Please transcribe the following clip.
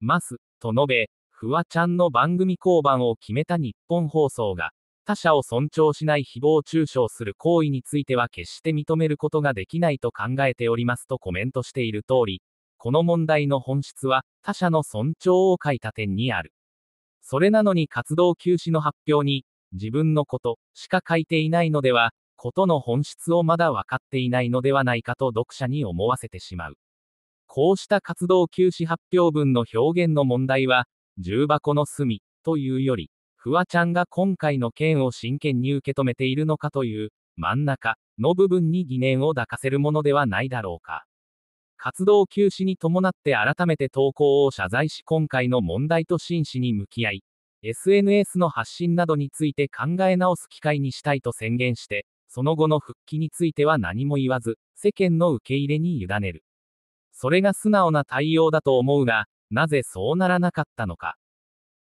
ます、と述べ、フワちゃんの番組降板を決めた日本放送が、他者を尊重しない誹謗中傷する行為については決して認めることができないと考えておりますとコメントしている通り、この問題の本質は他者の尊重を欠いた点にある。それなのに活動休止の発表に、自分のことしか書いていないのでは、ことの本質をまだ分かっていないのではないかと読者に思わせてしまう。こうした活動休止発表文の表現の問題は、重箱の隅というより、フワちゃんが今回の件を真剣に受け止めているのかという、真ん中の部分に疑念を抱かせるものではないだろうか。活動休止に伴って改めて投稿を謝罪し今回の問題と真摯に向き合い、SNS の発信などについて考え直す機会にしたいと宣言して、その後の復帰については何も言わず、世間の受け入れに委ねる。それが素直な対応だと思うが、なぜそうならなかったのか。